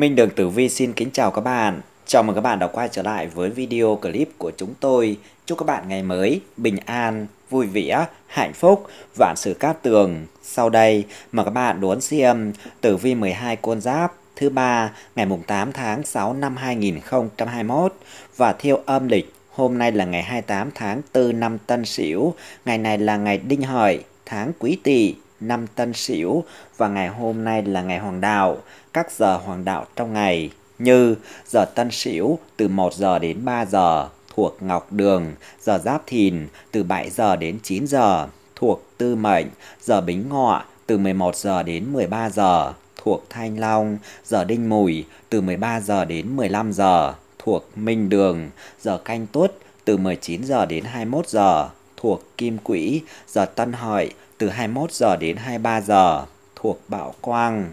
Minh Đường Tử Vi xin kính chào các bạn. Chào mừng các bạn đã quay trở lại với video clip của chúng tôi. Chúc các bạn ngày mới bình an, vui vẻ, hạnh phúc, vạn sự cát tường. Sau đây, mời các bạn đón xem Tử Vi 12 con giáp thứ ba ngày mùng 8 tháng 6 năm 2021 và theo âm lịch hôm nay là ngày 28 tháng 4 năm Tân Sửu, ngày này là ngày Đinh Hợi, tháng Quý Tỵ năm Tân Sửu và ngày hôm nay là ngày Hoàng đạo, các giờ Hoàng đạo trong ngày như giờ Tân Sửu từ 1 giờ đến 3 giờ thuộc Ngọc Đường, giờ Giáp Thìn từ 7 giờ đến 9 giờ thuộc Tư Mệnh, giờ Bính Ngọ từ 11 giờ đến 13 giờ thuộc Thanh Long, giờ Đinh Mùi từ 13 giờ đến 15 giờ thuộc Minh Đường, giờ Canh Tuất từ 19 giờ đến 21 giờ thuộc Kim Quỹ, giờ Tân Hợi từ 21 giờ đến 23 giờ thuộc bạo quang.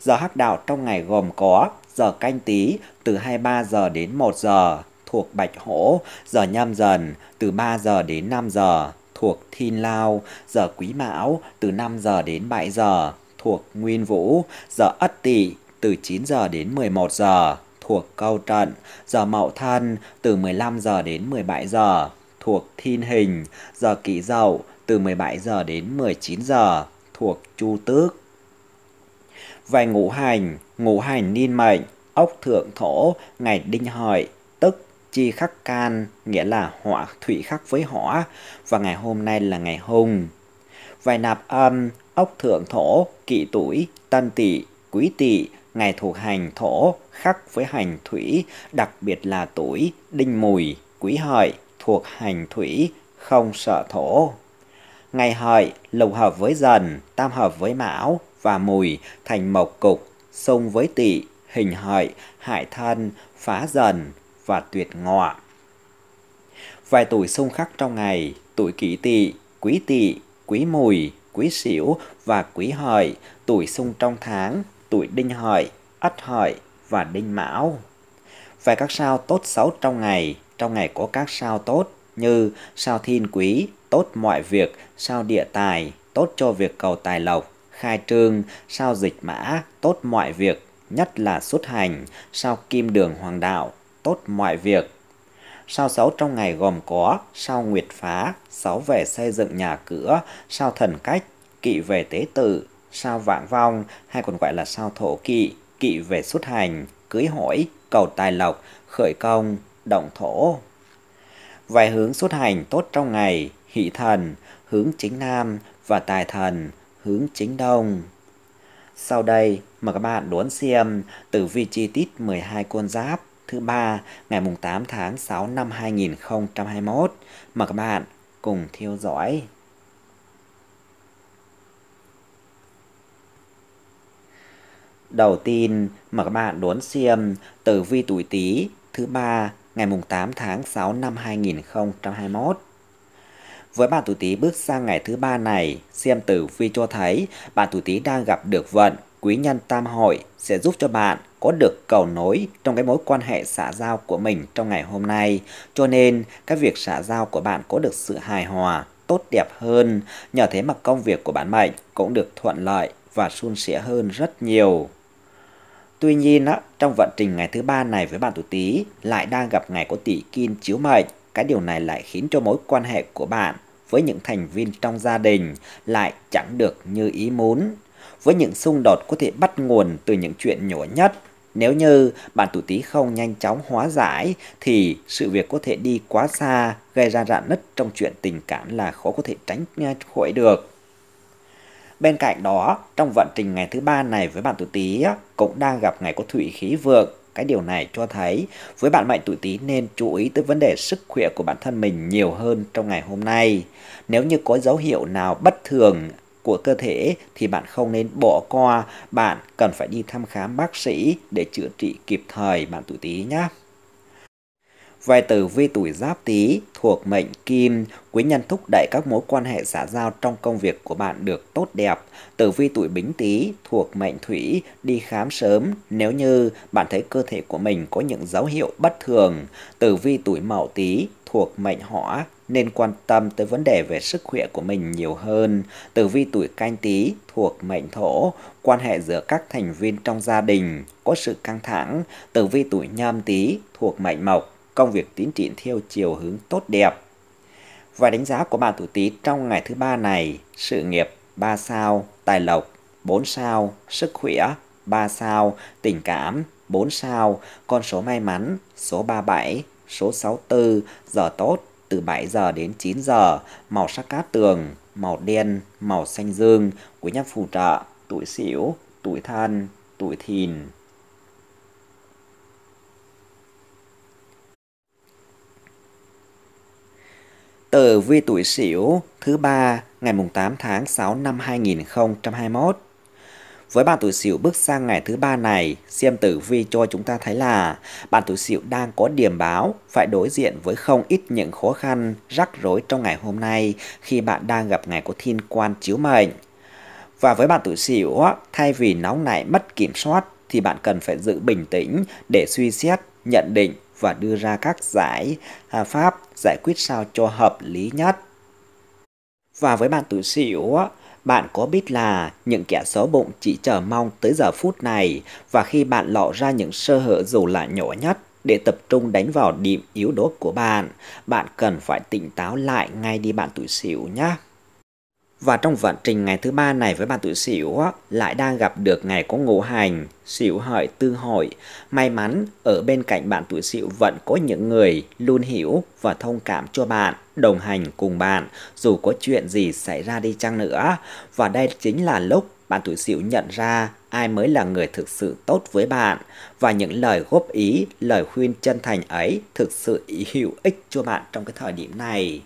Giờ hắc đạo trong ngày gồm có giờ canh tí từ 23 giờ đến 1 giờ thuộc bạch hổ, giờ nhâm dần từ 3 giờ đến 5 giờ thuộc thiên lao, giờ quý mão từ 5 giờ đến 7 giờ thuộc nguyên vũ, giờ ất tỵ từ 9 giờ đến 11 giờ thuộc câu trận, giờ mậu thân từ 15 giờ đến 17 giờ thuộc thiên hình, giờ kỷ dậu từ 17 giờ đến 19 giờ thuộc chu tước. Về ngũ hành, ngũ hành niên mệnh, ốc thượng thổ, ngày đinh hợi, tức chi khắc can, nghĩa là hỏa thủy khắc với hỏa, và ngày hôm nay là ngày hùng Về nạp âm, ốc thượng thổ, kỵ tuổi, tân tỵ, quý tỵ, ngày thuộc hành thổ, khắc với hành thủy, đặc biệt là tuổi, đinh mùi, quý hợi, thuộc hành thủy, không sợ thổ. Ngày hợi, lục hợp với dần, tam hợp với mão và mùi thành mộc cục, xung với tỵ, hình hợi, hại thân, phá dần và tuyệt ngọ. Vài tuổi xung khắc trong ngày, tuổi kỷ tỵ, quý tỵ, quý mùi, quý sửu và quý hợi, tuổi xung trong tháng, tuổi đinh hợi, ất hợi và đinh mão. Vài các sao tốt xấu trong ngày, trong ngày có các sao tốt như sao thiên quý, tốt mọi việc, sao địa tài, tốt cho việc cầu tài lộc, khai trương, sao dịch mã, tốt mọi việc, nhất là xuất hành, sao kim đường hoàng đạo, tốt mọi việc. Sao xấu trong ngày gồm có sao nguyệt phá, xấu về xây dựng nhà cửa, sao thần cách, kỵ về tế tự, sao vạn vong hay còn gọi là sao thổ kỵ, kỵ về xuất hành, cưới hỏi, cầu tài lộc, khởi công, động thổ. Vài hướng xuất hành tốt trong ngày, hỷ thần hướng chính nam và tài thần hướng chính đông. Sau đây, mời các bạn đón xem tử vi chi tiết 12 con giáp thứ ba ngày mùng 8 tháng 6 năm 2021. Mời các bạn cùng theo dõi. Đầu tiên, mời các bạn đón xem tử vi tuổi Tý thứ ba ngày mùng 8 tháng 6 năm 2021. Với bạn tuổi Tý bước sang ngày thứ ba này, xem tử vi cho thấy bạn tuổi Tý đang gặp được vận quý nhân tam hội sẽ giúp cho bạn có được cầu nối trong cái mối quan hệ xã giao của mình trong ngày hôm nay. Cho nên, các việc xã giao của bạn có được sự hài hòa, tốt đẹp hơn, nhờ thế mà công việc của bạn mệnh cũng được thuận lợi và suôn sẻ hơn rất nhiều. Tuy nhiên, á, trong vận trình ngày thứ ba này với bạn tuổi Tý lại đang gặp ngày có tỷ kim chiếu mệnh cái điều này lại khiến cho mối quan hệ của bạn với những thành viên trong gia đình lại chẳng được như ý muốn. Với những xung đột có thể bắt nguồn từ những chuyện nhỏ nhất, nếu như bạn tuổi Tý không nhanh chóng hóa giải thì sự việc có thể đi quá xa, gây ra rạn nứt trong chuyện tình cảm là khó có thể tránh à, khỏi được. Bên cạnh đó, trong vận trình ngày thứ ba này với bạn tuổi Tý cũng đang gặp ngày có thủy khí vượng cái điều này cho thấy với bạn mệnh tuổi Tý nên chú ý tới vấn đề sức khỏe của bản thân mình nhiều hơn trong ngày hôm nay. Nếu như có dấu hiệu nào bất thường của cơ thể thì bạn không nên bỏ qua, bạn cần phải đi thăm khám bác sĩ để chữa trị kịp thời bạn tuổi Tý nhé. Vài tử vi tuổi giáp tý thuộc mệnh kim, quý nhân thúc đẩy các mối quan hệ xã giao trong công việc của bạn được tốt đẹp. Tử vi tuổi bính tý thuộc mệnh thủy, đi khám sớm nếu như bạn thấy cơ thể của mình có những dấu hiệu bất thường. Tử vi tuổi mậu tý thuộc mệnh hỏa, nên quan tâm tới vấn đề về sức khỏe của mình nhiều hơn. Tử vi tuổi canh tý thuộc mệnh thổ, quan hệ giữa các thành viên trong gia đình có sự căng thẳng. Tử vi tuổi nhâm tý thuộc mệnh mộc, công việc tiến triển theo chiều hướng tốt đẹp. Và đánh giá của bạn tuổi Tý trong ngày thứ ba này, sự nghiệp 3 sao, tài lộc 4 sao, sức khỏe 3 sao, tình cảm 4 sao, con số may mắn số 37, số 64, giờ tốt từ 7 giờ đến 9 giờ, màu sắc cát tường, màu đen, màu xanh dương, quý nhân phù trợ, tuổi sửu, tuổi thân, tuổi thìn. Tử vi tuổi Sửu thứ ba ngày mùng 8 tháng 6 năm 2021. Với bạn tuổi Sửu bước sang ngày thứ ba này, xem tử vi cho chúng ta thấy là bạn tuổi Sửu đang có điểm báo phải đối diện với không ít những khó khăn, rắc rối trong ngày hôm nay khi bạn đang gặp ngày của thiên quan chiếu mệnh. Và với bạn tuổi Sửu, thay vì nóng nảy mất kiểm soát thì bạn cần phải giữ bình tĩnh để suy xét, nhận định và đưa ra các giải à, pháp giải quyết sao cho hợp lý nhất. Và với bạn tuổi Sửu, bạn có biết là những kẻ xấu bụng chỉ chờ mong tới giờ phút này và khi bạn lộ ra những sơ hở dù là nhỏ nhất để tập trung đánh vào điểm yếu đốt của bạn, bạn cần phải tỉnh táo lại ngay đi bạn tuổi Sửu nhé. Và trong vận trình ngày thứ ba này với bạn tuổi sửu lại đang gặp được ngày có ngũ hành, sửu hợi tư hội. May mắn ở bên cạnh bạn tuổi sửu vẫn có những người luôn hiểu và thông cảm cho bạn, đồng hành cùng bạn dù có chuyện gì xảy ra đi chăng nữa. Và đây chính là lúc bạn tuổi sửu nhận ra ai mới là người thực sự tốt với bạn và những lời góp ý, lời khuyên chân thành ấy thực sự hữu ích cho bạn trong cái thời điểm này.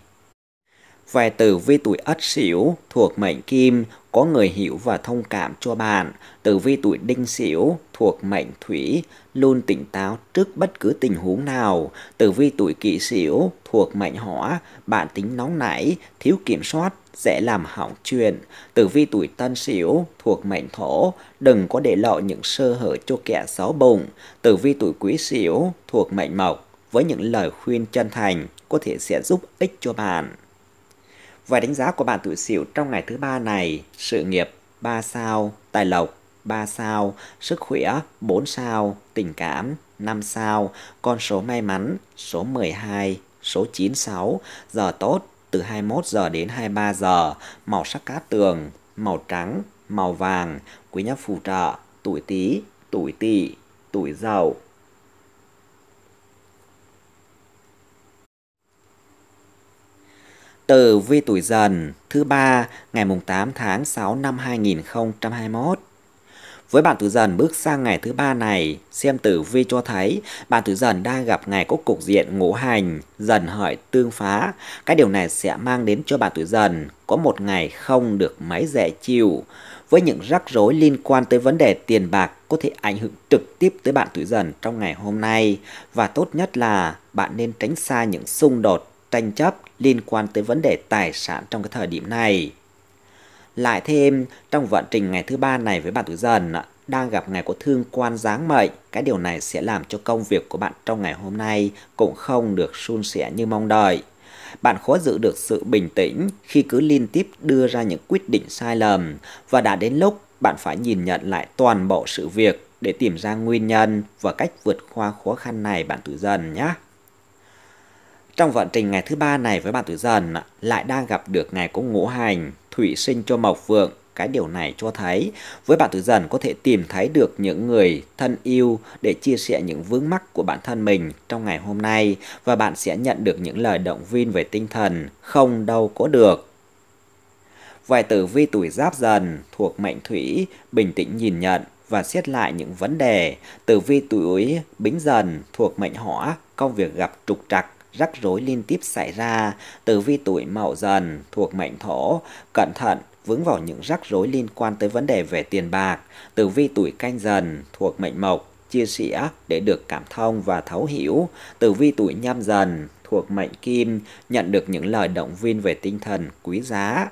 Về tử vi tuổi Ất Sửu thuộc mệnh Kim có người hiểu và thông cảm cho bạn. Tử vi tuổi Đinh Sửu thuộc mệnh Thủy luôn tỉnh táo trước bất cứ tình huống nào. Tử vi tuổi Kỷ Sửu thuộc mệnh Hỏa, bạn tính nóng nảy, thiếu kiểm soát, dễ làm hỏng chuyện. Tử vi tuổi Tân Sửu thuộc mệnh Thổ, đừng có để lộ những sơ hở cho kẻ xấu bụng. Tử vi tuổi Quý Sửu thuộc mệnh Mộc, với những lời khuyên chân thành có thể sẽ giúp ích cho bạn. Và đánh giá của bạn tuổi sửu trong ngày thứ ba này, sự nghiệp 3 sao, tài lộc 3 sao, sức khỏe 4 sao, tình cảm 5 sao, con số may mắn số 12, số 96, giờ tốt từ 21 giờ đến 23 giờ, màu sắc cát tường, màu trắng, màu vàng, quý nhân phù trợ, tuổi Tý, tuổi Tỵ, tuổi Dậu. Tử vi tuổi dần thứ ba ngày mùng 8 tháng 6 năm 2021. Với bạn tử dần bước sang ngày thứ ba này, xem tử vi cho thấy bạn tử dần đang gặp ngày có cục diện ngũ hành, dần hợi tương phá. Cái điều này sẽ mang đến cho bạn tử dần có một ngày không được máy dễ chịu. Với những rắc rối liên quan tới vấn đề tiền bạc có thể ảnh hưởng trực tiếp tới bạn tuổi dần trong ngày hôm nay. Và tốt nhất là bạn nên tránh xa những xung đột tranh chấp liên quan tới vấn đề tài sản trong cái thời điểm này. Lại thêm, trong vận trình ngày thứ ba này với bạn tuổi dần, đang gặp ngày có thương quan giáng mệnh, cái điều này sẽ làm cho công việc của bạn trong ngày hôm nay cũng không được suôn sẻ như mong đợi. Bạn khó giữ được sự bình tĩnh khi cứ liên tiếp đưa ra những quyết định sai lầm và đã đến lúc bạn phải nhìn nhận lại toàn bộ sự việc để tìm ra nguyên nhân và cách vượt qua khó khăn này bạn tuổi dần nhé. Trong vận trình ngày thứ ba này với bạn tuổi dần lại đang gặp được ngày có ngũ hành, thủy sinh cho mộc phượng cái điều này cho thấy với bạn tuổi dần có thể tìm thấy được những người thân yêu để chia sẻ những vướng mắc của bản thân mình trong ngày hôm nay và bạn sẽ nhận được những lời động viên về tinh thần không đâu có được Vài tử vi tuổi giáp dần thuộc mệnh thủy, bình tĩnh nhìn nhận và xét lại những vấn đề. Tử vi tuổi bính dần thuộc mệnh hỏa, công việc gặp trục trặc rắc rối liên tiếp xảy ra Tử vi tuổi mậu dần thuộc mệnh thổ, cẩn thận vướng vào những rắc rối liên quan tới vấn đề về tiền bạc, Tử vi tuổi canh dần thuộc mệnh mộc chia sẻ để được cảm thông và thấu hiểu, Tử vi tuổi nhâm dần thuộc mệnh kim nhận được những lời động viên về tinh thần quý giá.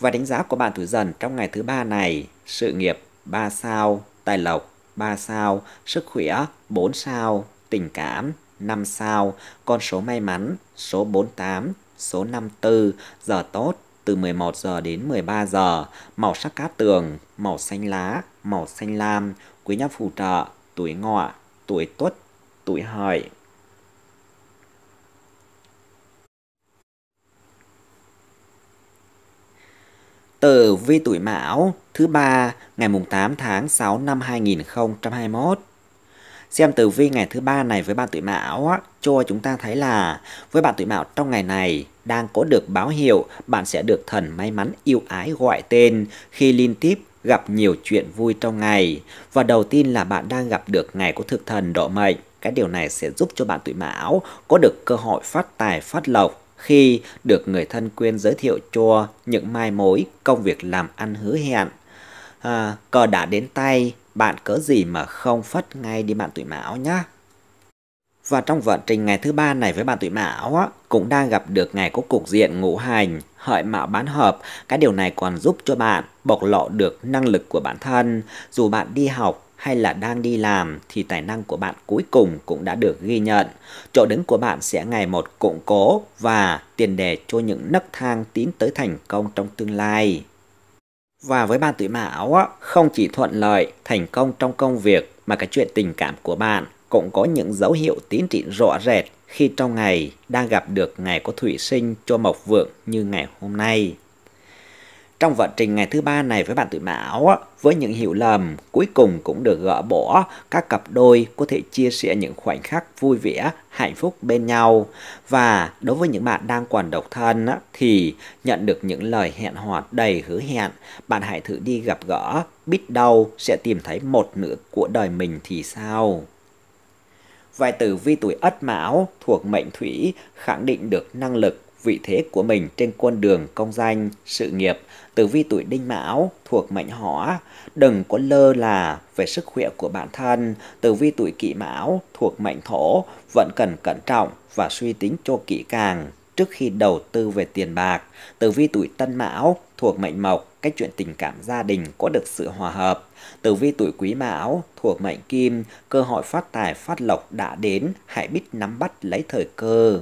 Và đánh giá của bạn tuổi dần trong ngày thứ ba này, sự nghiệp 3 sao, tài lộc 3 sao, sức khỏe 4 sao, tình cảm 5 sao, con số may mắn, số 48, số 54, giờ tốt, từ 11 giờ đến 13 giờ, màu sắc cát tường, màu xanh lá, màu xanh lam, quý nhân phù trợ, tuổi ngọ, tuổi tuất, tuổi hợi. Tử vi tuổi Mão, thứ ba, ngày mùng 8 tháng 6 năm 2021. Xem tử vi ngày thứ ba này với bạn tuổi mão á, cho chúng ta thấy là với bạn tuổi mão trong ngày này đang có được báo hiệu bạn sẽ được thần may mắn yêu ái gọi tên khi liên tiếp gặp nhiều chuyện vui trong ngày. Và đầu tiên là bạn đang gặp được ngày của thực thần độ mệnh. Cái điều này sẽ giúp cho bạn tuổi mão có được cơ hội phát tài phát lộc khi được người thân quyên giới thiệu cho những mai mối công việc làm ăn hứa hẹn. À, cờ đã đến tay bạn cớ gì mà không phất ngay đi bạn tuổi mão nhá. Và trong vận trình ngày thứ ba này với bạn tuổi mão á, cũng đang gặp được ngày có cục diện ngũ hành, hợi mạo bán hợp. Cái điều này còn giúp cho bạn bộc lộ được năng lực của bản thân. Dù bạn đi học hay là đang đi làm thì tài năng của bạn cuối cùng cũng đã được ghi nhận. Chỗ đứng của bạn sẽ ngày một củng cố và tiền đề cho những nấc thang tiến tới thành công trong tương lai. Và với bạn tuổi mão, á, không chỉ thuận lợi, thành công trong công việc mà cái chuyện tình cảm của bạn cũng có những dấu hiệu tiến triển rõ rệt khi trong ngày đang gặp được ngày có thủy sinh cho mộc vượng như ngày hôm nay. Trong vận trình ngày thứ ba này với bạn tuổi Mão, với những hiểu lầm cuối cùng cũng được gỡ bỏ, các cặp đôi có thể chia sẻ những khoảnh khắc vui vẻ, hạnh phúc bên nhau. Và đối với những bạn đang còn độc thân thì nhận được những lời hẹn hò đầy hứa hẹn, bạn hãy thử đi gặp gỡ, biết đâu sẽ tìm thấy một nửa của đời mình thì sao. Vài tử vi tuổi Ất Mão thuộc mệnh Thủy khẳng định được năng lực vị thế của mình trên con đường công danh, sự nghiệp, tử vi tuổi đinh mão thuộc mệnh hỏa. Đừng có lơ là về sức khỏe của bản thân, tử vi tuổi kỷ mão thuộc mệnh thổ vẫn cần cẩn trọng và suy tính cho kỹ càng trước khi đầu tư về tiền bạc. Tử vi tuổi tân mão thuộc mệnh mộc cách chuyện tình cảm gia đình có được sự hòa hợp. Tử vi tuổi quý mão thuộc mệnh kim, cơ hội phát tài phát lộc đã đến, hãy biết nắm bắt lấy thời cơ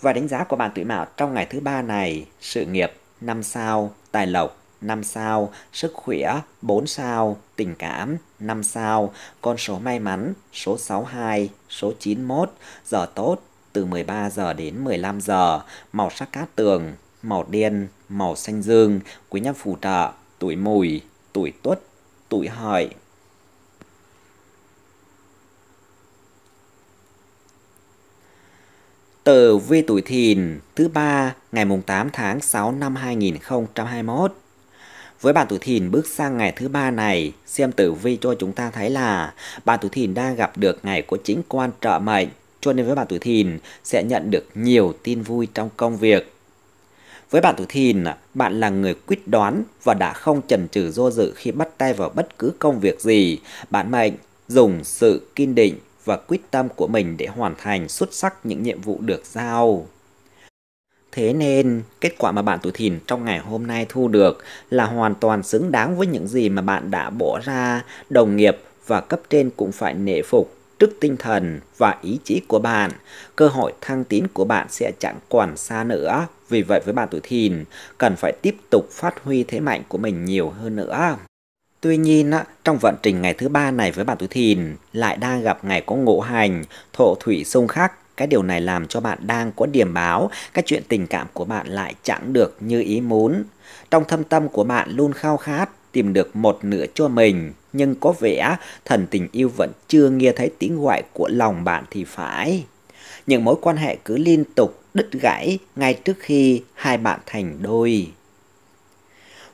và đánh giá của bạn tuổi mão trong ngày thứ ba này, sự nghiệp 5 sao, tài lộc 5 sao, sức khỏe 4 sao, tình cảm 5 sao, con số may mắn số 62, số 91, giờ tốt từ 13 giờ đến 15 giờ, màu sắc cát tường, màu đen, màu xanh dương, quý nhân phù trợ, tuổi mùi, tuổi tuất, tuổi hợi, Tử vi tuổi thìn thứ ba ngày mùng 8 tháng 6 năm 2021. Với bạn tuổi thìn bước sang ngày thứ ba này, xem tử vi cho chúng ta thấy là bạn tuổi thìn đang gặp được ngày của chính quan trợ mệnh, cho nên với bạn tuổi thìn sẽ nhận được nhiều tin vui trong công việc. Với bạn tuổi thìn, bạn là người quyết đoán và đã không chần chừ do dự khi bắt tay vào bất cứ công việc gì. Bạn mệnh dùng sự kiên định và quyết tâm của mình để hoàn thành xuất sắc những nhiệm vụ được giao. Thế nên, kết quả mà bạn tuổi thìn trong ngày hôm nay thu được là hoàn toàn xứng đáng với những gì mà bạn đã bỏ ra, đồng nghiệp và cấp trên cũng phải nể phục trước tinh thần và ý chí của bạn. Cơ hội thăng tiến của bạn sẽ chẳng còn xa nữa. Vì vậy với bạn tuổi thìn, cần phải tiếp tục phát huy thế mạnh của mình nhiều hơn nữa. Tuy nhiên, trong vận trình ngày thứ ba này với bạn tuổi thìn, lại đang gặp ngày có ngộ hành, thổ thủy xung khắc. Cái điều này làm cho bạn đang có điểm báo, các chuyện tình cảm của bạn lại chẳng được như ý muốn. Trong thâm tâm của bạn luôn khao khát, tìm được một nửa cho mình, nhưng có vẻ thần tình yêu vẫn chưa nghe thấy tiếng gọi của lòng bạn thì phải. Những mối quan hệ cứ liên tục đứt gãy ngay trước khi hai bạn thành đôi.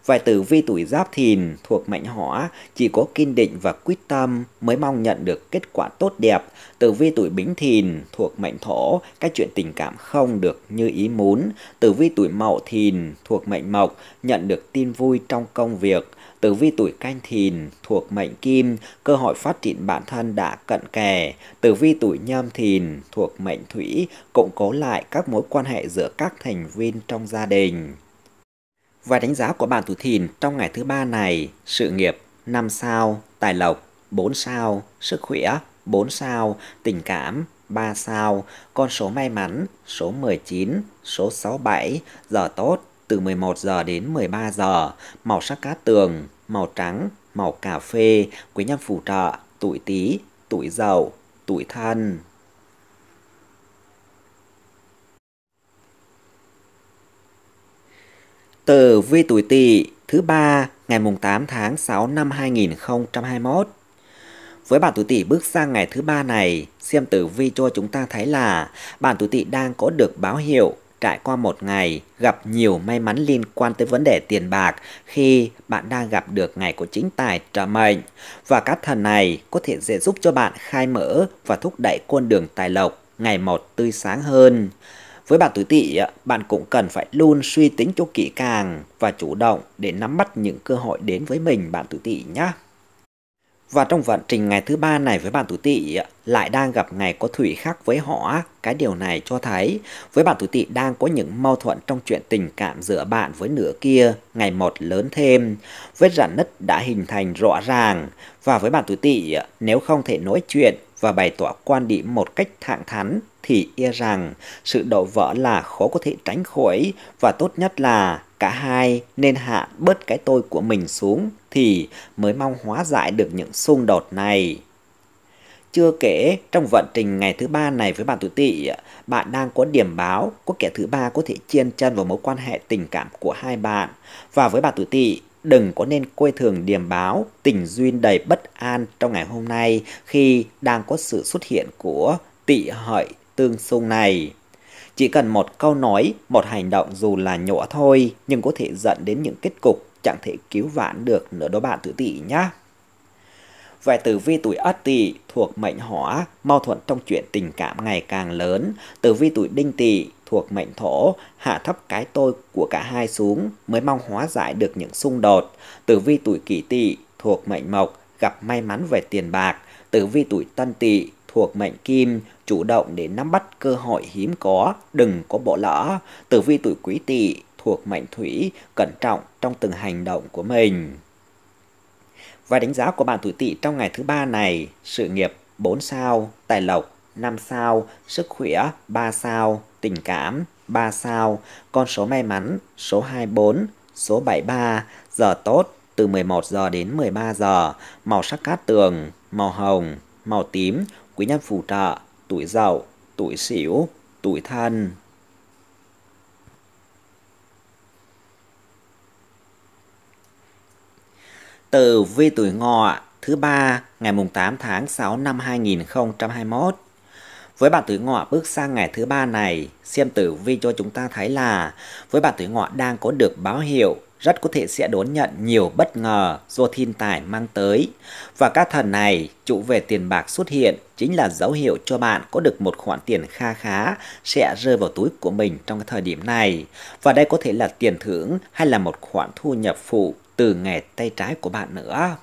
Vài tử vi tuổi giáp thìn thuộc mệnh hỏa, chỉ có kiên định và quyết tâm mới mong nhận được kết quả tốt đẹp. Tử vi tuổi bính thìn thuộc mệnh thổ, các chuyện tình cảm không được như ý muốn. Tử vi tuổi mậu thìn thuộc mệnh mộc, nhận được tin vui trong công việc. Tử vi tuổi canh thìn thuộc mệnh kim, cơ hội phát triển bản thân đã cận kề. Tử vi tuổi nhâm thìn thuộc mệnh thủy, củng cố lại các mối quan hệ giữa các thành viên trong gia đình. Và đánh giá của bạn tuổi thìn trong ngày thứ ba này, sự nghiệp 5 sao, tài lộc 4 sao, sức khỏe 4 sao, tình cảm 3 sao, con số may mắn số 19, số 67, giờ tốt từ 11 giờ đến 13 giờ, màu sắc cá tường, màu trắng, màu cà phê, quý nhân phù trợ, tuổi tí, tuổi dậu, tuổi thân. Tử vi tuổi Tỵ thứ ba ngày mùng 8 tháng 6 năm 2021. Với bạn tuổi Tỵ bước sang ngày thứ ba này, xem tử vi cho chúng ta thấy là bạn tuổi Tỵ đang có được báo hiệu trải qua một ngày gặp nhiều may mắn liên quan tới vấn đề tiền bạc khi bạn đang gặp được ngày của chính tài trợ mệnh và các thần này có thể sẽ giúp cho bạn khai mở và thúc đẩy con đường tài lộc ngày một tươi sáng hơn. Với bạn tuổi tỵ, bạn cũng cần phải luôn suy tính cho kỹ càng và chủ động để nắm bắt những cơ hội đến với mình bạn tuổi tỵ nhé. Và trong vận trình ngày thứ ba này với bạn tuổi tỵ lại đang gặp ngày có thủy khắc với họ, cái điều này cho thấy với bạn tuổi tỵ đang có những mâu thuẫn trong chuyện tình cảm giữa bạn với nửa kia ngày một lớn thêm, vết rạn nứt đã hình thành rõ ràng và với bạn tuổi tỵ nếu không thể nói chuyện và bày tỏ quan điểm một cách thẳng thắn thì e rằng sự đổ vỡ là khó có thể tránh khỏi và tốt nhất là cả hai nên hạ bớt cái tôi của mình xuống thì mới mong hóa giải được những xung đột này. Chưa kể, trong vận trình ngày thứ ba này với bạn tuổi tỵ, bạn đang có điểm báo có kẻ thứ ba có thể chiên chân vào mối quan hệ tình cảm của hai bạn. Và với bạn tuổi tỵ, đừng có nên quê thường điềm báo, tình duyên đầy bất an trong ngày hôm nay khi đang có sự xuất hiện của tị hợi tương xung này. Chỉ cần một câu nói, một hành động dù là nhỏ thôi nhưng có thể dẫn đến những kết cục chẳng thể cứu vãn được nữa đó bạn tự tị nhé về tử vi tuổi ất tỵ thuộc mệnh hỏa, mâu thuẫn trong chuyện tình cảm ngày càng lớn. Tử vi tuổi đinh tỵ thuộc mệnh thổ, hạ thấp cái tôi của cả hai xuống mới mong hóa giải được những xung đột. Tử vi tuổi kỷ tỵ thuộc mệnh mộc, gặp may mắn về tiền bạc. Tử vi tuổi tân tỵ thuộc mệnh kim, chủ động để nắm bắt cơ hội hiếm có, đừng có bỏ lỡ. Tử vi tuổi quý tỵ thuộc mệnh thủy, cẩn trọng trong từng hành động của mình. Và đánh giá của bạn tuổi tỵ trong ngày thứ ba này, sự nghiệp 4 sao, tài lộc 5 sao, sức khỏe 3 sao, tình cảm 3 sao, con số may mắn số 24, số 73, giờ tốt từ 11 giờ đến 13 giờ, màu sắc cát tường, màu hồng, màu tím, quý nhân phù trợ, tuổi giàu tuổi xỉu tuổi thân. từ vi tuổi ngọ thứ ba ngày mùng 8 tháng 6 năm 2021. Với bạn tuổi ngọ bước sang ngày thứ ba này, xem tử vi cho chúng ta thấy là với bạn tuổi ngọ đang có được báo hiệu rất có thể sẽ đón nhận nhiều bất ngờ do thiên tài mang tới. Và các thần này trụ về tiền bạc xuất hiện chính là dấu hiệu cho bạn có được một khoản tiền kha khá sẽ rơi vào túi của mình trong thời điểm này. Và đây có thể là tiền thưởng hay là một khoản thu nhập phụ từ nghẹt tay trái của bạn nữa.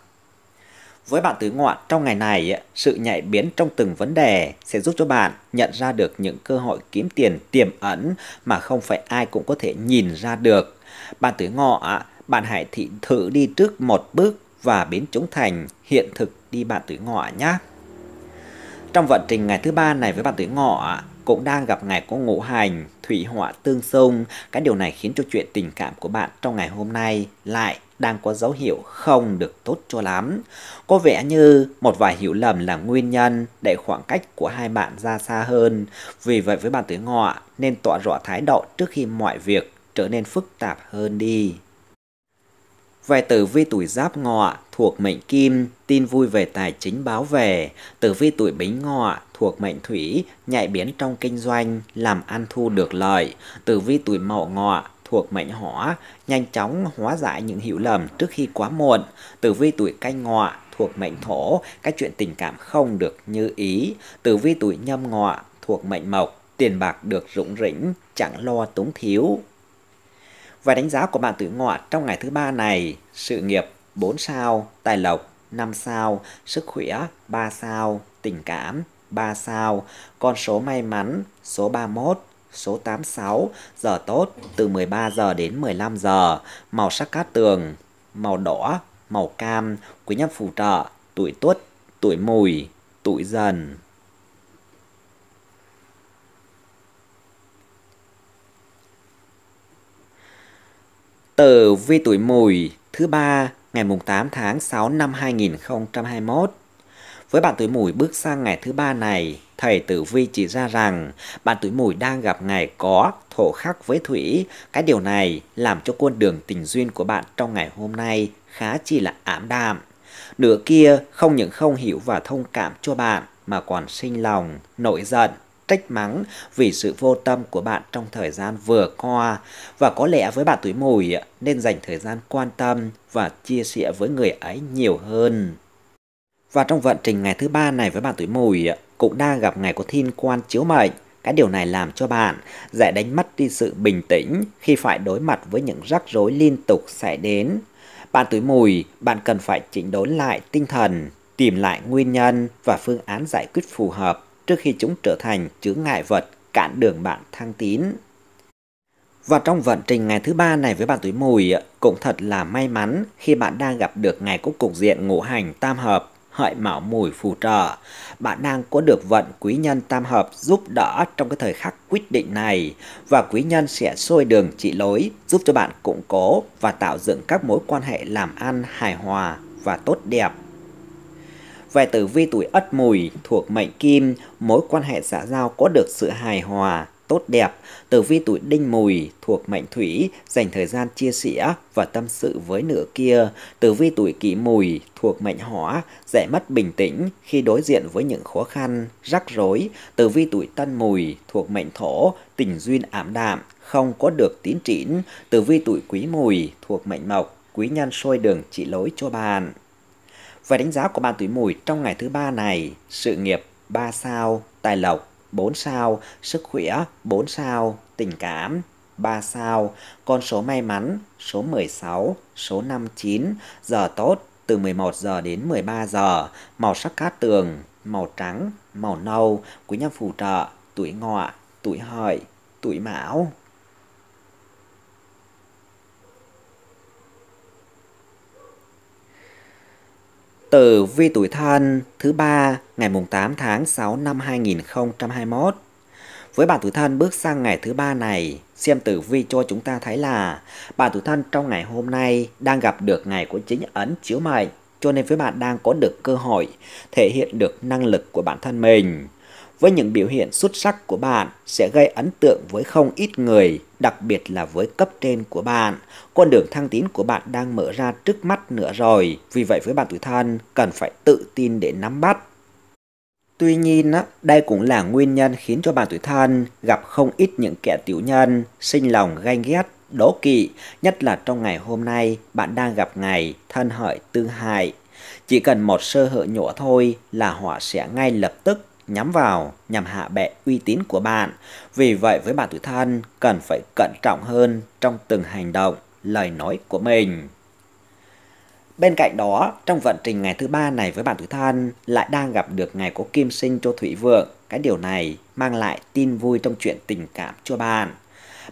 Với bạn tứ ngoạn trong ngày này, sự nhạy biến trong từng vấn đề sẽ giúp cho bạn nhận ra được những cơ hội kiếm tiền tiềm ẩn mà không phải ai cũng có thể nhìn ra được. Bạn tứ ngọ, bạn hãy thị thử đi trước một bước và biến chúng thành hiện thực đi bạn tứ ngọ nhé. Trong vận trình ngày thứ ba này với bạn tứ ngọ, cũng đang gặp ngày có ngũ hành, thủy họa tương xung. Cái điều này khiến cho chuyện tình cảm của bạn trong ngày hôm nay lại đang có dấu hiệu không được tốt cho lắm. Có vẻ như một vài hiểu lầm là nguyên nhân để khoảng cách của hai bạn ra xa hơn. Vì vậy với bạn tuổi ngọ nên tỏ rõ thái độ trước khi mọi việc trở nên phức tạp hơn đi. Về tử vi tuổi giáp ngọ thuộc mệnh kim, tin vui về tài chính báo về, tử vi tuổi bính ngọ thuộc mệnh thủy, nhạy biến trong kinh doanh, làm ăn thu được lợi, tử vi tuổi mậu ngọ thuộc mệnh hỏa, nhanh chóng hóa giải những hiểu lầm trước khi quá muộn, tử vi tuổi canh ngọ thuộc mệnh thổ, các chuyện tình cảm không được như ý, tử vi tuổi nhâm ngọ thuộc mệnh mộc, tiền bạc được rủng rỉnh, chẳng lo túng thiếu. Và đánh giá của bạn tuổi ngọ trong ngày thứ ba này, sự nghiệp 4 sao, tài lộc 5 sao, sức khỏe 3 sao, tình cảm 3 sao, con số may mắn số 31, số 86, giờ tốt từ 13 giờ đến 15 giờ, màu sắc cát tường, màu đỏ, màu cam, quý nhân phù trợ, tuổi tuất, tuổi mùi, tuổi dần. từ vi tuổi mùi thứ ba ngày 8 tháng 6 năm 2021. Với bạn tuổi mùi bước sang ngày thứ ba này, thầy tử vi chỉ ra rằng bạn tuổi mùi đang gặp ngày có thổ khắc với thủy. Cái điều này làm cho con đường tình duyên của bạn trong ngày hôm nay khá chi là ảm đạm. Nửa kia không những không hiểu và thông cảm cho bạn mà còn sinh lòng, nổi giận, trách mắng vì sự vô tâm của bạn trong thời gian vừa qua và có lẽ với bạn tuổi mùi nên dành thời gian quan tâm và chia sẻ với người ấy nhiều hơn. Và trong vận trình ngày thứ ba này với bạn tuổi mùi cũng đang gặp ngày có thiên quan chiếu mệnh. Cái điều này làm cho bạn dễ đánh mất đi sự bình tĩnh khi phải đối mặt với những rắc rối liên tục xảy đến. Bạn tuổi mùi, bạn cần phải chỉnh đốn lại tinh thần, tìm lại nguyên nhân và phương án giải quyết phù hợp trước khi chúng trở thành chướng ngại vật cản đường bạn thăng tín. Và trong vận trình ngày thứ ba này với bạn tuổi mùi cũng thật là may mắn khi bạn đang gặp được ngày cúc cục diện ngũ hành tam hợp hợi mão mùi phù trợ. Bạn đang có được vận quý nhân tam hợp giúp đỡ trong cái thời khắc quyết định này và quý nhân sẽ xôi đường chỉ lối giúp cho bạn củng cố và tạo dựng các mối quan hệ làm ăn hài hòa và tốt đẹp về tử vi tuổi ất mùi thuộc mệnh kim, mối quan hệ xã giao có được sự hài hòa, tốt đẹp. Tử vi tuổi đinh mùi thuộc mệnh thủy, dành thời gian chia sẻ và tâm sự với nửa kia. Tử vi tuổi kỷ mùi thuộc mệnh hỏa, dễ mất bình tĩnh khi đối diện với những khó khăn, rắc rối. Tử vi tuổi tân mùi thuộc mệnh thổ, tình duyên ảm đạm, không có được tín triển. Tử vi tuổi quý mùi thuộc mệnh mộc, quý nhân soi đường chỉ lối cho bạn. Về đánh giá của bạn tuổi mùi trong ngày thứ ba này, sự nghiệp 3 sao, tài lộc 4 sao, sức khỏe 4 sao, tình cảm 3 sao, con số may mắn số 16, số 59, giờ tốt từ 11 giờ đến 13 giờ, màu sắc cát tường, màu trắng, màu nâu, quý nhân phù trợ, tuổi ngọ, tuổi hợi, tuổi mão. Tử vi tuổi thân thứ ba ngày mùng 8 tháng 6 năm 2021. Với bạn tuổi thân bước sang ngày thứ ba này, xem tử vi cho chúng ta thấy là bạn tuổi thân trong ngày hôm nay đang gặp được ngày của chính ấn chiếu mệnh, cho nên với bạn đang có được cơ hội thể hiện được năng lực của bản thân mình với những biểu hiện xuất sắc của bạn sẽ gây ấn tượng với không ít người, đặc biệt là với cấp trên của bạn. Con đường thăng tiến của bạn đang mở ra trước mắt nữa rồi, vì vậy với bạn tuổi thân cần phải tự tin để nắm bắt. Tuy nhiên, đây cũng là nguyên nhân khiến cho bạn tuổi thân gặp không ít những kẻ tiểu nhân, sinh lòng ganh ghét, đố kỵ, nhất là trong ngày hôm nay bạn đang gặp ngày thân hợi tương hại. Chỉ cần một sơ hở nhỏ thôi là họ sẽ ngay lập tức nhắm vào nhằm hạ bệ uy tín của bạn. Vì vậy với bạn tuổi thân cần phải cẩn trọng hơn trong từng hành động, lời nói của mình. Bên cạnh đó, trong vận trình ngày thứ ba này với bạn tuổi thân lại đang gặp được ngày có kim sinh cho thủy vượng. Cái điều này mang lại tin vui trong chuyện tình cảm cho bạn.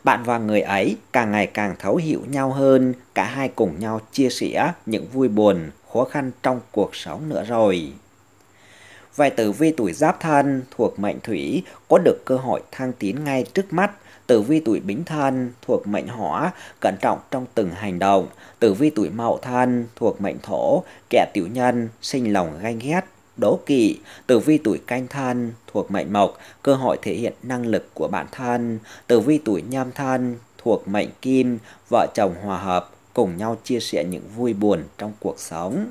Bạn và người ấy càng ngày càng thấu hiểu nhau hơn, cả hai cùng nhau chia sẻ những vui buồn, khó khăn trong cuộc sống nữa rồi vài tử vi tuổi giáp thân thuộc mệnh thủy có được cơ hội thăng tiến ngay trước mắt. Tử vi tuổi bính thân thuộc mệnh hỏa, cẩn trọng trong từng hành động. Tử vi tuổi mậu thân thuộc mệnh thổ, kẻ tiểu nhân, sinh lòng ganh ghét, đố kỵ. Tử vi tuổi canh thân thuộc mệnh mộc, cơ hội thể hiện năng lực của bản thân. Tử vi tuổi nhâm thân thuộc mệnh kim, vợ chồng hòa hợp, cùng nhau chia sẻ những vui buồn trong cuộc sống.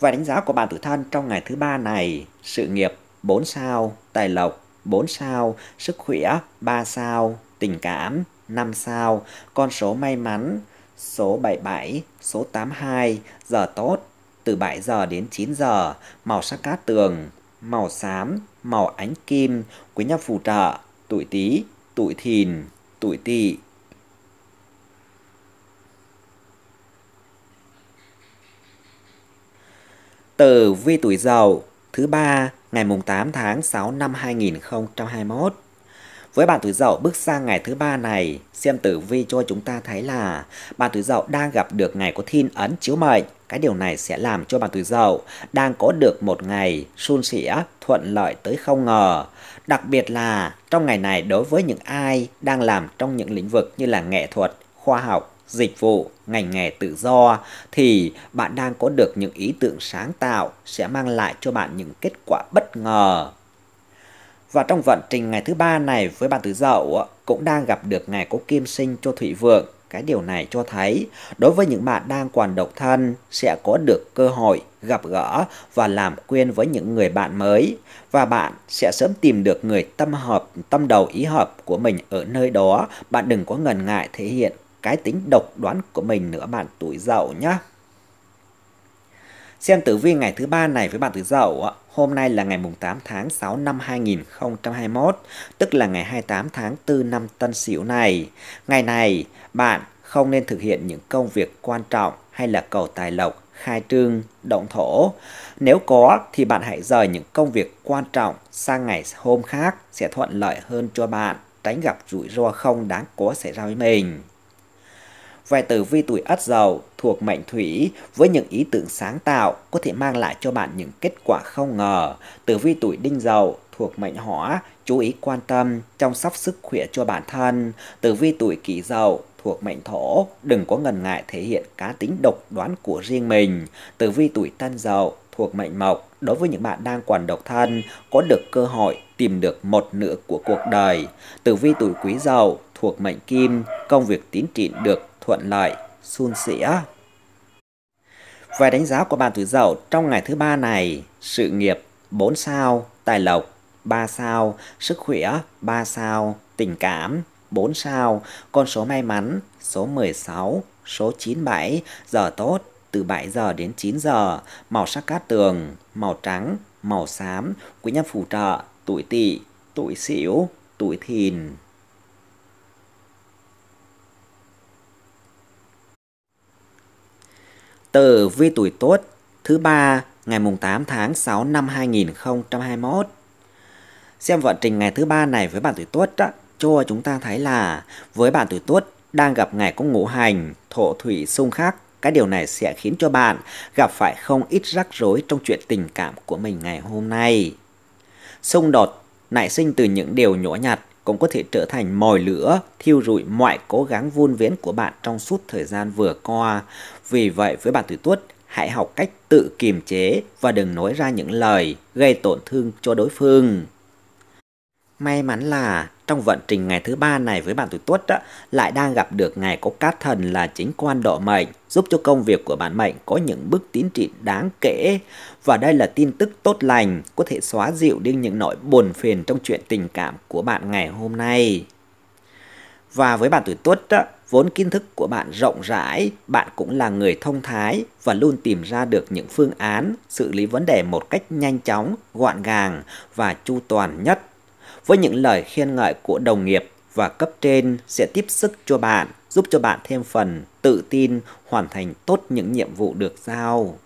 Và đánh giá của bạn tự thân trong ngày thứ ba này, sự nghiệp 4 sao, tài lộc 4 sao, sức khỏe 3 sao, tình cảm 5 sao, con số may mắn số 77, số 82, giờ tốt từ 7 giờ đến 9 giờ, màu sắc cát tường, màu xám, màu ánh kim, quý nhân phù trợ, tuổi Tý, tuổi Thìn, tuổi Tỵ, Tử vi tuổi dậu thứ ba ngày mùng 8 tháng 6 năm 2021. Với bạn tuổi dậu bước sang ngày thứ ba này, xem tử vi cho chúng ta thấy là bạn tuổi dậu đang gặp được ngày có thiên ấn chiếu mệnh. Cái điều này sẽ làm cho bạn tuổi dậu đang có được một ngày suôn sẻ, thuận lợi tới không ngờ. Đặc biệt là trong ngày này đối với những ai đang làm trong những lĩnh vực như là nghệ thuật, khoa học, dịch vụ, ngành nghề tự do thì bạn đang có được những ý tưởng sáng tạo sẽ mang lại cho bạn những kết quả bất ngờ. Và trong vận trình ngày thứ ba này với bạn tứ dậu cũng đang gặp được ngày có kim sinh cho thủy vượng. Cái điều này cho thấy đối với những bạn đang còn độc thân sẽ có được cơ hội gặp gỡ và làm quen với những người bạn mới và bạn sẽ sớm tìm được người tâm hợp, tâm đầu ý hợp của mình ở nơi đó. Bạn đừng có ngần ngại thể hiện cái tính độc đoán của mình nữa bạn tuổi dậu nhá. Xem tử vi ngày thứ ba này với bạn tuổi dậu Hôm nay là ngày mùng 8 tháng 6 năm 2021, tức là ngày 28 tháng 4 năm Tân Sửu này. Ngày này, bạn không nên thực hiện những công việc quan trọng hay là cầu tài lộc, khai trương, động thổ. Nếu có thì bạn hãy rời những công việc quan trọng sang ngày hôm khác sẽ thuận lợi hơn cho bạn, tránh gặp rủi ro không đáng có xảy ra với mình về tử vi tuổi Ất Dậu thuộc mệnh Thủy với những ý tưởng sáng tạo có thể mang lại cho bạn những kết quả không ngờ. Tử vi tuổi Đinh Dậu thuộc mệnh Hỏa chú ý quan tâm chăm sóc sức khỏe cho bản thân. Tử vi tuổi Kỷ Dậu thuộc mệnh Thổ đừng có ngần ngại thể hiện cá tính độc đoán của riêng mình. Tử vi tuổi Tân Dậu thuộc mệnh Mộc đối với những bạn đang còn độc thân có được cơ hội tìm được một nửa của cuộc đời. Tử vi tuổi Quý Dậu thuộc mệnh Kim công việc tiến triển được thuận lợi, suôn sẻ. Về đánh giá của bạn tuổi dậu trong ngày thứ ba này, sự nghiệp 4 sao, tài lộc 3 sao, sức khỏe 3 sao, tình cảm 4 sao, con số may mắn số 16, số 97, giờ tốt từ 7 giờ đến 9 giờ, màu sắc cát tường, màu trắng, màu xám, quý nhân phù trợ, tuổi tỵ, tuổi sửu, tuổi thìn. Tử vi tuổi Tuất thứ ba ngày mùng 8 tháng 6 năm 2021. Xem vận trình ngày thứ ba này với bạn tuổi Tuất á, cho chúng ta thấy là với bạn tuổi Tuất đang gặp ngày có ngũ hành thổ thủy xung khắc cái điều này sẽ khiến cho bạn gặp phải không ít rắc rối trong chuyện tình cảm của mình ngày hôm nay. Xung đột nảy sinh từ những điều nhỏ nhặt cũng có thể trở thành mồi lửa thiêu rụi mọi cố gắng vun vén của bạn trong suốt thời gian vừa qua vì vậy với bạn tuổi Tuất, hãy học cách tự kiềm chế và đừng nói ra những lời gây tổn thương cho đối phương. May mắn là trong vận trình ngày thứ ba này với bạn tuổi tuất đó, lại đang gặp được ngày có cát thần là chính quan độ mệnh, giúp cho công việc của bạn mệnh có những bước tiến trị đáng kể. Và đây là tin tức tốt lành, có thể xóa dịu đi những nỗi buồn phiền trong chuyện tình cảm của bạn ngày hôm nay. Và với bạn tuổi tuất đó, vốn kiến thức của bạn rộng rãi, bạn cũng là người thông thái và luôn tìm ra được những phương án xử lý vấn đề một cách nhanh chóng, gọn gàng và chu toàn nhất. Với những lời khen ngợi của đồng nghiệp và cấp trên sẽ tiếp sức cho bạn, giúp cho bạn thêm phần tự tin hoàn thành tốt những nhiệm vụ được giao.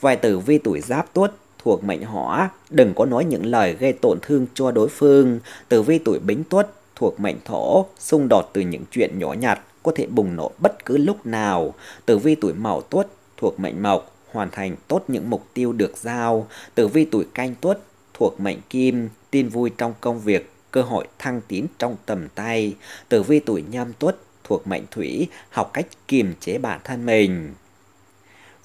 Vài tử vi tuổi giáp tuất thuộc mệnh hỏa, đừng có nói những lời gây tổn thương cho đối phương. Tử vi tuổi bính tuất thuộc mệnh thổ, xung đột từ những chuyện nhỏ nhặt có thể bùng nổ bất cứ lúc nào. Tử vi tuổi mậu tuất thuộc mệnh mộc hoàn thành tốt những mục tiêu được giao. Tử vi tuổi canh tuất thuộc mệnh kim, tin vui trong công việc, cơ hội thăng tiến trong tầm tay. Tử vi tuổi nhâm tuất thuộc mệnh thủy, học cách kiềm chế bản thân mình.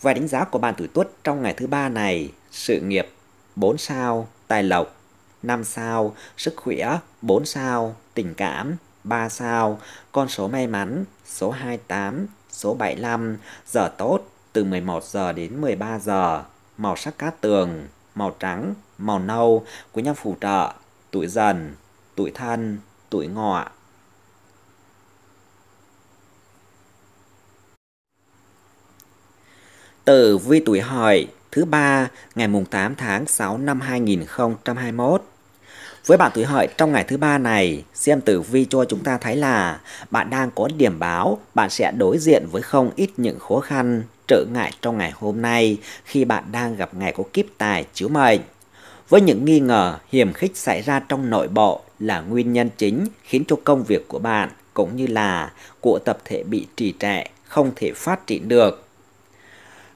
Và đánh giá của bạn tuổi tuất trong ngày thứ ba này, sự nghiệp 4 sao, tài lộc 5 sao, sức khỏe 4 sao, tình cảm 3 sao, con số may mắn số 28, số 75, giờ tốt từ 11 giờ đến 13 giờ, màu sắc cát tường, màu trắng, màu nâu quý nhân phù trợ, tuổi dần, tuổi thân, tuổi ngọ. Tử vi tuổi hợi thứ ba ngày mùng 8 tháng 6 năm 2021 với bạn tuổi hợi trong ngày thứ ba này, xem tử vi cho chúng ta thấy là bạn đang có điểm báo, bạn sẽ đối diện với không ít những khó khăn, trở ngại trong ngày hôm nay khi bạn đang gặp ngày có kiếp tài chiếu mệnh. Với những nghi ngờ, hiểm khích xảy ra trong nội bộ là nguyên nhân chính khiến cho công việc của bạn cũng như là của tập thể bị trì trệ, không thể phát triển được.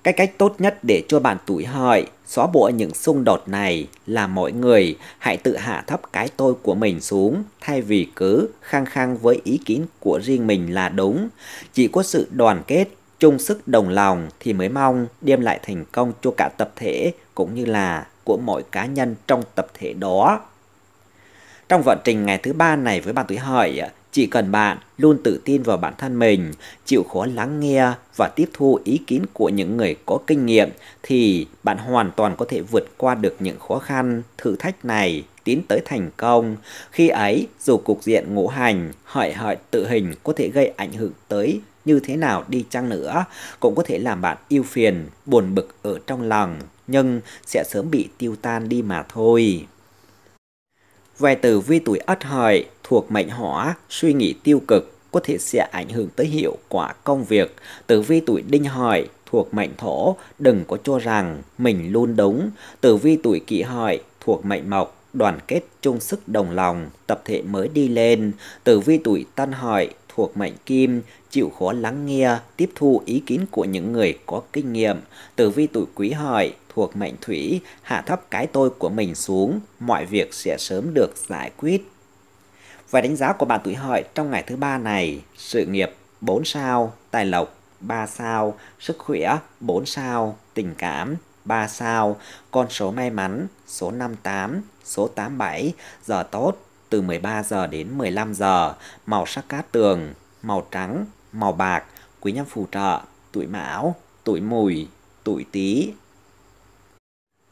Cái cách tốt nhất để cho bạn tuổi hợi xóa bỏ những xung đột này là mọi người hãy tự hạ thấp cái tôi của mình xuống thay vì cứ khăng khăng với ý kiến của riêng mình là đúng. Chỉ có sự đoàn kết, chung sức đồng lòng thì mới mong đem lại thành công cho cả tập thể cũng như là của mỗi cá nhân trong tập thể đó. Trong vận trình ngày thứ ba này với bạn tuổi hợi, chỉ cần bạn luôn tự tin vào bản thân mình, chịu khó lắng nghe và tiếp thu ý kiến của những người có kinh nghiệm thì bạn hoàn toàn có thể vượt qua được những khó khăn, thử thách này tiến tới thành công. Khi ấy, dù cục diện ngũ hành, hợi hợi tự hình có thể gây ảnh hưởng tới như thế nào đi chăng nữa, cũng có thể làm bạn yêu phiền, buồn bực ở trong lòng, nhưng sẽ sớm bị tiêu tan đi mà thôi. Vài từ vi tuổi ất hợi thuộc mệnh hỏa, suy nghĩ tiêu cực có thể sẽ ảnh hưởng tới hiệu quả công việc. Tử vi tuổi đinh hợi thuộc mệnh thổ, đừng có cho rằng mình luôn đúng. Tử vi tuổi kỷ hợi thuộc mệnh mộc, đoàn kết chung sức đồng lòng, tập thể mới đi lên. Tử vi tuổi tân hợi thuộc mệnh kim, chịu khó lắng nghe, tiếp thu ý kiến của những người có kinh nghiệm. Tử vi tuổi quý hợi thuộc mệnh thủy, hạ thấp cái tôi của mình xuống, mọi việc sẽ sớm được giải quyết. Và đánh giá của bạn tuổi hợi trong ngày thứ ba này, sự nghiệp 4 sao, tài lộc 3 sao, sức khỏe 4 sao, tình cảm 3 sao, con số may mắn số 58, số 87, giờ tốt từ 13 giờ đến 15 giờ, màu sắc cát tường, màu trắng, màu bạc, quý nhân phù trợ, tuổi mão, tuổi mùi, tuổi tý.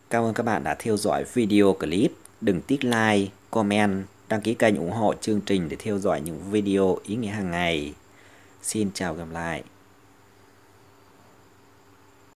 Cảm ơn các bạn đã theo dõi video clip. Đừng tiếc like, comment, đăng ký kênh ủng hộ chương trình để theo dõi những video ý nghĩa hàng ngày. Xin chào gặp lại.